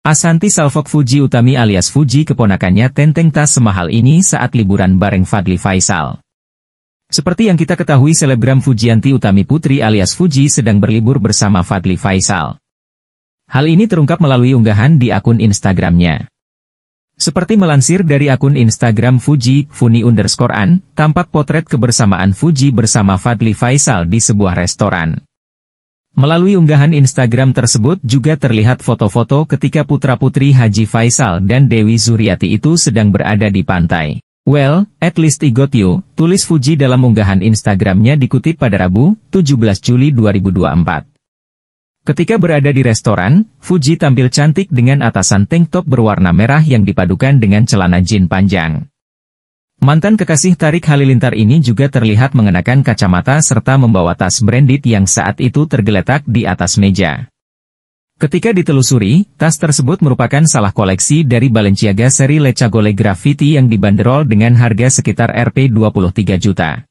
Asanti Salfok Fuji Utami alias Fuji keponakannya tenteng tas semahal ini saat liburan bareng Fadli Faisal. Seperti yang kita ketahui selebgram Fujianti Utami Putri alias Fuji sedang berlibur bersama Fadli Faisal. Hal ini terungkap melalui unggahan di akun Instagramnya. Seperti melansir dari akun Instagram Fuji, Funi underscore an, tampak potret kebersamaan Fuji bersama Fadli Faisal di sebuah restoran. Melalui unggahan Instagram tersebut juga terlihat foto-foto ketika putra-putri Haji Faisal dan Dewi Zuriati itu sedang berada di pantai. Well, at least I got you, tulis Fuji dalam unggahan Instagramnya dikutip pada Rabu, 17 Juli 2024. Ketika berada di restoran, Fuji tampil cantik dengan atasan tank top berwarna merah yang dipadukan dengan celana jean panjang. Mantan kekasih Tarik Halilintar ini juga terlihat mengenakan kacamata serta membawa tas branded yang saat itu tergeletak di atas meja. Ketika ditelusuri, tas tersebut merupakan salah koleksi dari Balenciaga seri Le Cagole Graffiti yang dibanderol dengan harga sekitar Rp 23 juta.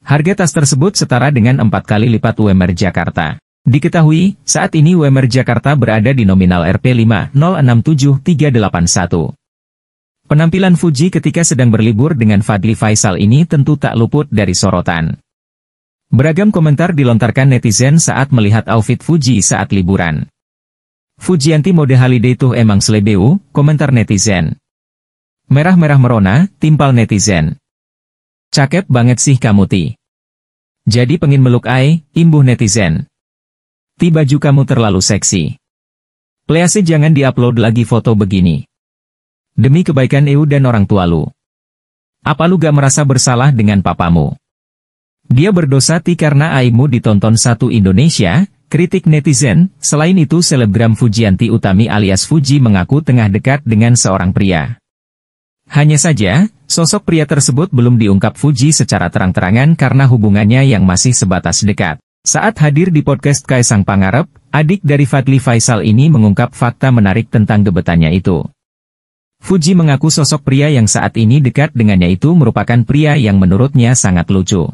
Harga tas tersebut setara dengan 4 kali lipat UMR Jakarta. Diketahui, saat ini UMR Jakarta berada di nominal Rp 5067381. Penampilan Fuji ketika sedang berlibur dengan Fadli Faisal ini tentu tak luput dari sorotan. Beragam komentar dilontarkan netizen saat melihat outfit Fuji saat liburan. Fujianti mode holiday tuh emang selebeu, komentar netizen. Merah-merah merona, timpal netizen. Cakep banget sih kamu ti. Jadi pengin meluk ai, imbuh netizen. Ti baju kamu terlalu seksi. Please jangan diupload lagi foto begini. Demi kebaikan EU dan orang tua lu. Apa lu gak merasa bersalah dengan papamu? Dia berdosa ti karena aimu ditonton satu Indonesia, kritik netizen, selain itu selebgram Fujianti Utami alias Fuji mengaku tengah dekat dengan seorang pria. Hanya saja, sosok pria tersebut belum diungkap Fuji secara terang-terangan karena hubungannya yang masih sebatas dekat. Saat hadir di podcast Kaisang Pangarep, adik dari Fadli Faisal ini mengungkap fakta menarik tentang gebetannya itu. Fuji mengaku sosok pria yang saat ini dekat dengannya itu merupakan pria yang menurutnya sangat lucu.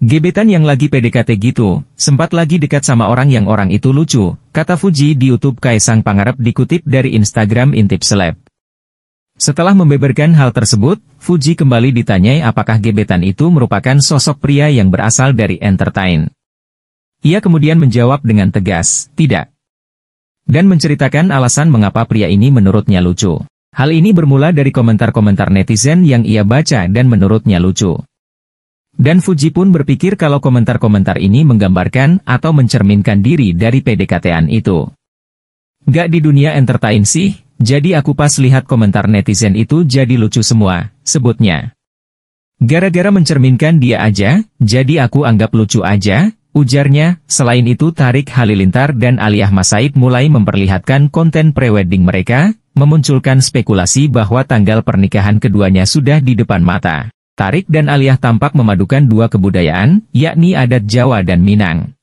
Gebetan yang lagi PDKT gitu, sempat lagi dekat sama orang yang orang itu lucu, kata Fuji di Youtube Kaisang Pangarep dikutip dari Instagram Intip Seleb. Setelah membeberkan hal tersebut, Fuji kembali ditanyai apakah gebetan itu merupakan sosok pria yang berasal dari entertain. Ia kemudian menjawab dengan tegas, tidak. Dan menceritakan alasan mengapa pria ini menurutnya lucu. Hal ini bermula dari komentar-komentar netizen yang ia baca dan menurutnya lucu. Dan Fuji pun berpikir kalau komentar-komentar ini menggambarkan atau mencerminkan diri dari PDKT-an itu. Gak di dunia entertain sih, jadi aku pas lihat komentar netizen itu jadi lucu semua, sebutnya. Gara-gara mencerminkan dia aja, jadi aku anggap lucu aja, ujarnya. Selain itu Tarik Halilintar dan Aliyah Masaid mulai memperlihatkan konten prewedding mereka, memunculkan spekulasi bahwa tanggal pernikahan keduanya sudah di depan mata. Tarik dan Aliyah tampak memadukan dua kebudayaan, yakni adat Jawa dan Minang.